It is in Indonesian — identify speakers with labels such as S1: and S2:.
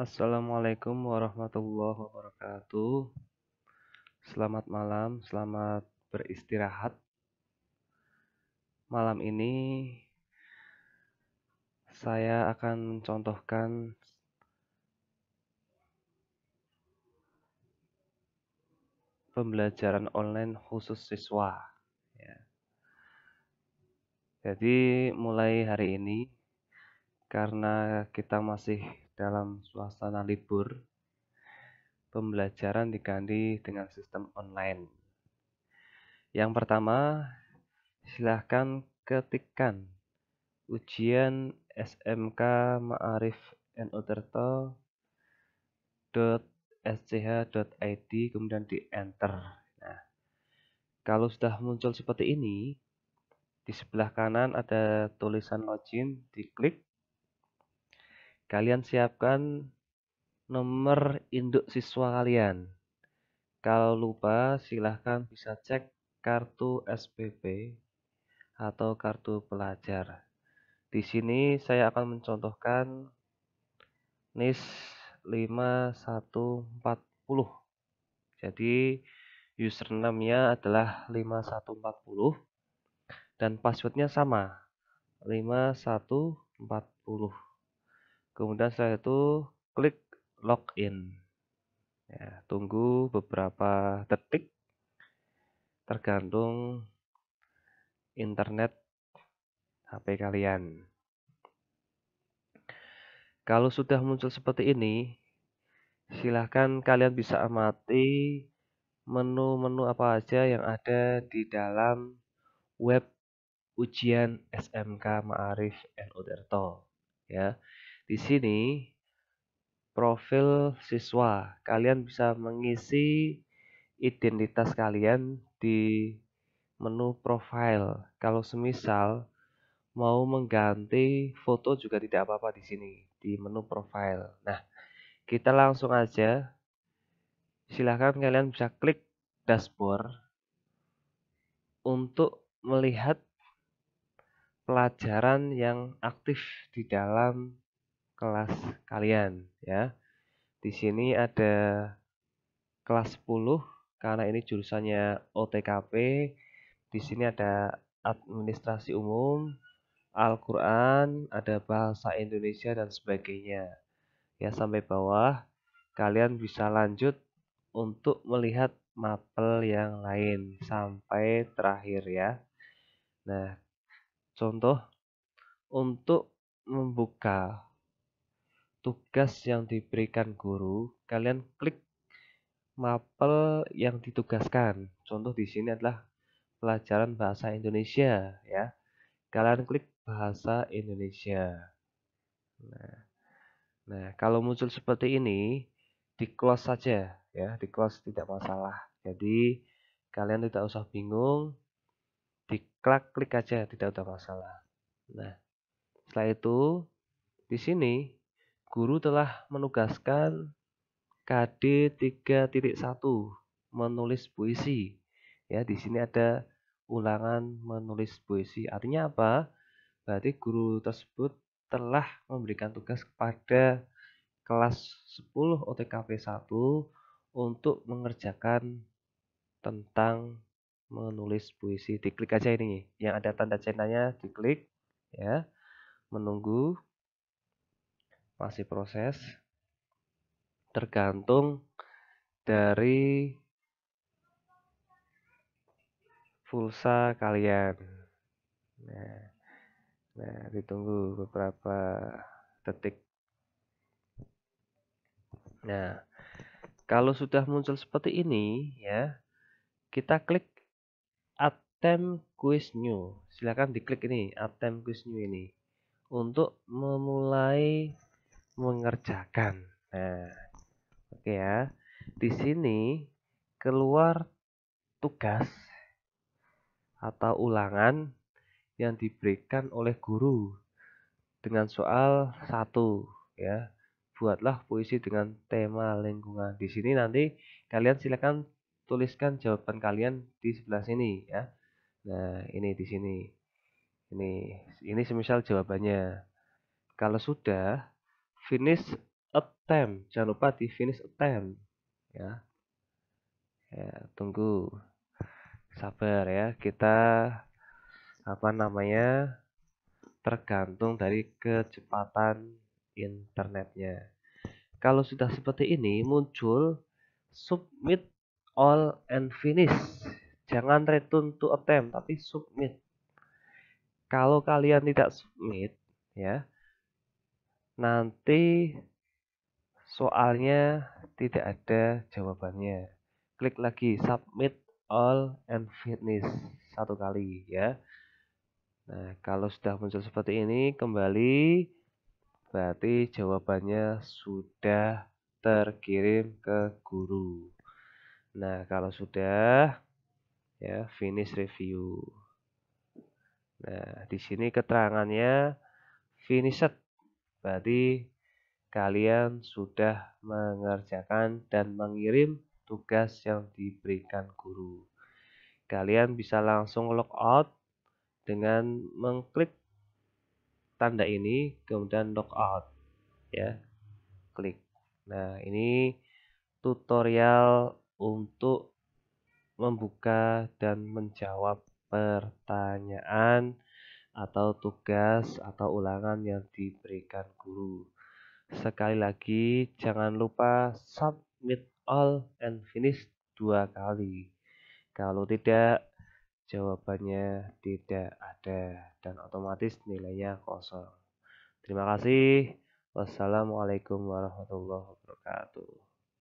S1: Assalamualaikum warahmatullahi wabarakatuh. Selamat malam, selamat beristirahat. Malam ini saya akan mencontohkan pembelajaran online khusus siswa. Ya. Jadi mulai hari ini karena kita masih dalam suasana libur, pembelajaran diganti dengan sistem online. Yang pertama, silahkan ketikkan ujian SMK Ma'arif NU e .sch.id kemudian di enter. Nah, kalau sudah muncul seperti ini, di sebelah kanan ada tulisan login, diklik. Kalian siapkan nomor induk siswa kalian. Kalau lupa, silahkan bisa cek kartu SPP atau kartu pelajar. Di sini saya akan mencontohkan NIS 5140. Jadi username-nya adalah 5140 dan passwordnya sama 5140 kemudian setelah itu klik login ya, tunggu beberapa detik tergantung internet HP kalian kalau sudah muncul seperti ini silahkan kalian bisa amati menu-menu apa aja yang ada di dalam web ujian SMK Ma'arif NU Terto ya di sini profil siswa. Kalian bisa mengisi identitas kalian di menu profile. Kalau semisal mau mengganti foto juga tidak apa-apa di sini di menu profile. Nah, kita langsung aja silahkan kalian bisa klik dashboard untuk melihat pelajaran yang aktif di dalam kelas kalian ya. Di sini ada kelas 10 karena ini jurusannya OTKP. Di sini ada administrasi umum, Al-Qur'an, ada bahasa Indonesia dan sebagainya. Ya sampai bawah kalian bisa lanjut untuk melihat mapel yang lain sampai terakhir ya. Nah, contoh untuk membuka tugas yang diberikan guru, kalian klik mapel yang ditugaskan. Contoh di sini adalah pelajaran bahasa Indonesia ya. Kalian klik bahasa Indonesia. Nah, nah kalau muncul seperti ini di close saja ya, di close tidak masalah. Jadi kalian tidak usah bingung klik klik aja tidak ada masalah. Nah, setelah itu di sini guru telah menugaskan KD 3.1 menulis puisi. Ya, di sini ada ulangan menulis puisi. Artinya apa? Berarti guru tersebut telah memberikan tugas kepada kelas 10 OTKP 1 untuk mengerjakan tentang menulis puisi. Diklik aja ini yang ada tanda centangnya, diklik ya. Menunggu masih proses tergantung dari pulsa kalian. Nah, nah ditunggu beberapa detik. Nah, kalau sudah muncul seperti ini ya, kita klik attempt quiz new. Silakan diklik ini attempt quiz new ini untuk memulai mengerjakan. Nah, oke okay ya. Di sini keluar tugas atau ulangan yang diberikan oleh guru dengan soal satu ya. Buatlah puisi dengan tema lingkungan. Di sini nanti kalian silakan tuliskan jawaban kalian di sebelah sini ya. Nah, ini di sini. Ini ini semisal jawabannya. Kalau sudah, finish attempt jangan lupa di finish attempt ya ya tunggu sabar ya kita apa namanya tergantung dari kecepatan internetnya kalau sudah seperti ini muncul submit all and finish jangan return to attempt tapi submit kalau kalian tidak submit ya nanti soalnya tidak ada jawabannya. Klik lagi submit all and finish satu kali ya. Nah, kalau sudah muncul seperti ini kembali berarti jawabannya sudah terkirim ke guru. Nah, kalau sudah ya finish review. Nah, di sini keterangannya finished Berarti kalian sudah mengerjakan dan mengirim tugas yang diberikan guru. Kalian bisa langsung logout dengan mengklik tanda ini kemudian logout ya. Klik. Nah, ini tutorial untuk membuka dan menjawab pertanyaan atau tugas atau ulangan yang diberikan guru. Sekali lagi, jangan lupa submit all and finish dua kali. Kalau tidak, jawabannya tidak ada dan otomatis nilainya kosong. Terima kasih. Wassalamualaikum warahmatullahi wabarakatuh.